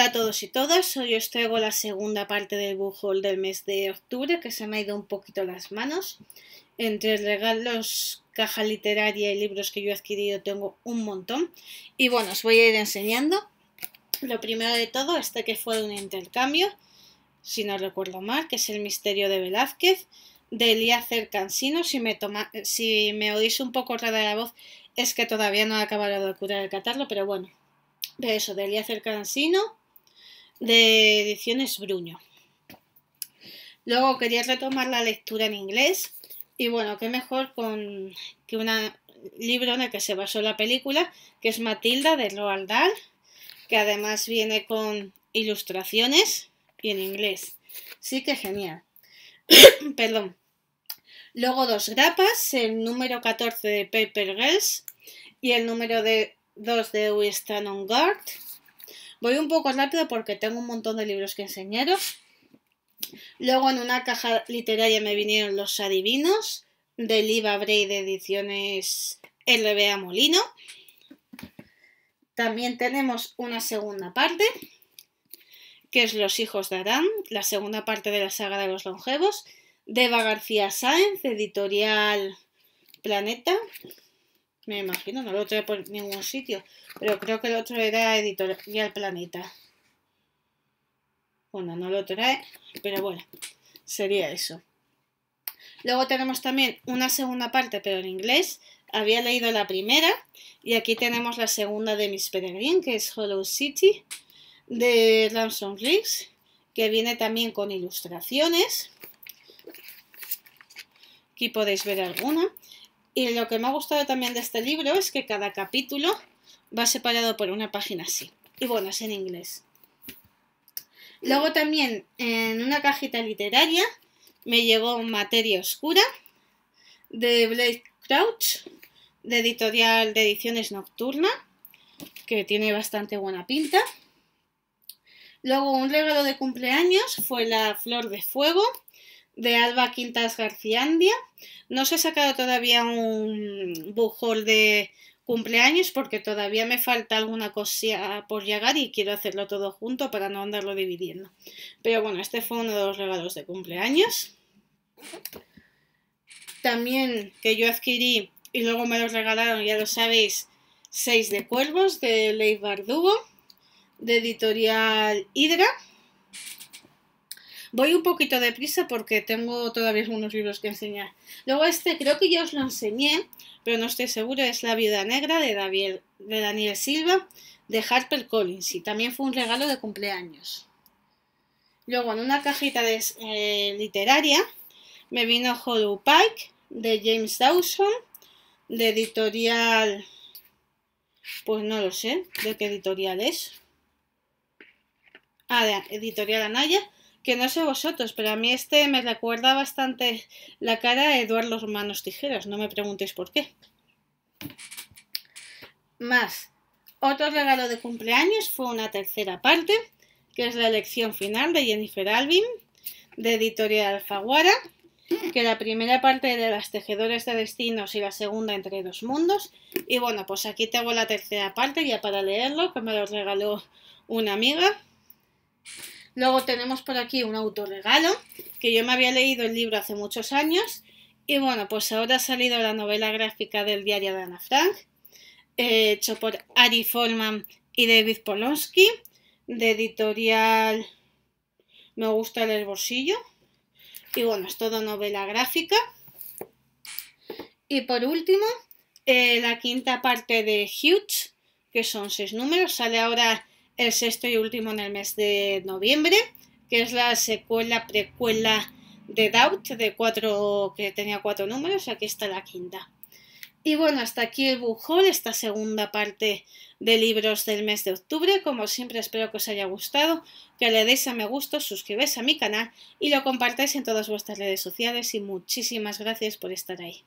Hola a todos y todas, hoy os traigo la segunda parte del book del mes de octubre que se me ha ido un poquito las manos. Entre regalos, caja literaria y libros que yo he adquirido tengo un montón. Y bueno, os voy a ir enseñando. Lo primero de todo, este que fue un intercambio, si no recuerdo mal, que es El misterio de Velázquez, de Elia Cansino. Si me, oís un poco rara la voz, es que todavía no he acabado de curar el catarro, pero bueno, de eso, de Elías Cansino, de Ediciones Bruño. Luego quería retomar la lectura en inglés y bueno, qué mejor con que un libro en el que se basó la película, que es Matilda de Roald Dahl, que además viene con ilustraciones y en inglés. Sí que genial. Perdón. Luego dos grapas, el número 14 de Paper Girls y el número de 2 de We Stand on Guard Voy un poco rápido porque tengo un montón de libros que enseñaros. Luego en una caja literaria me vinieron Los Adivinos, de Liva Bray de ediciones LBA Molino. También tenemos una segunda parte, que es Los hijos de Adán, la segunda parte de la saga de los longevos, de Eva García Sáenz, editorial Planeta. Me imagino, no lo trae por ningún sitio. Pero creo que el otro era Editorial Planeta. Bueno, no lo trae, pero bueno, sería eso. Luego tenemos también una segunda parte, pero en inglés. Había leído la primera y aquí tenemos la segunda de Miss Peregrine, que es Hollow City, de Ransom Riggs, que viene también con ilustraciones. Aquí podéis ver alguna. Y lo que me ha gustado también de este libro es que cada capítulo va separado por una página así. Y bueno, es en inglés. Luego también en una cajita literaria me llegó Materia Oscura de Blake Crouch, de editorial de ediciones nocturna, que tiene bastante buena pinta. Luego un regalo de cumpleaños fue la Flor de Fuego de Alba Quintas Garciandia. No se ha sacado todavía un bujol de cumpleaños porque todavía me falta alguna cosilla por llegar y quiero hacerlo todo junto para no andarlo dividiendo. Pero bueno, este fue uno de los regalos de cumpleaños. También que yo adquirí y luego me los regalaron, ya lo sabéis, Seis de Cuervos de Leif Bardugo, de editorial Hydra. Voy un poquito deprisa porque tengo todavía algunos libros que enseñar. Luego este creo que ya os lo enseñé, pero no estoy seguro, es La vida Negra de, David, de Daniel Silva de Harper Collins y también fue un regalo de cumpleaños. Luego en una cajita eh, literaria me vino Hollow Pike de James Dawson de editorial pues no lo sé de qué editorial es. Ah, de editorial Anaya que no sé vosotros, pero a mí este me recuerda bastante la cara de Eduardo los Manos Tijeras, no me preguntéis por qué. Más, otro regalo de cumpleaños fue una tercera parte, que es la lección final de Jennifer Alvin, de Editorial Alfaguara, que la primera parte de las tejedores de destinos y la segunda entre dos mundos. Y bueno, pues aquí tengo la tercera parte ya para leerlo, que me lo regaló una amiga. Luego tenemos por aquí un autorregalo, que yo me había leído el libro hace muchos años. Y bueno, pues ahora ha salido la novela gráfica del diario de Ana Frank, eh, hecho por Ari Folman y David Polonsky, de editorial Me gusta el bolsillo. Y bueno, es todo novela gráfica. Y por último, eh, la quinta parte de Huge, que son seis números, sale ahora el sexto y último en el mes de noviembre, que es la secuela, precuela de Doubt, de cuatro, que tenía cuatro números, aquí está la quinta. Y bueno, hasta aquí el bujón, esta segunda parte de libros del mes de octubre. Como siempre, espero que os haya gustado, que le deis a me gusto, suscribáis a mi canal y lo compartáis en todas vuestras redes sociales. Y muchísimas gracias por estar ahí.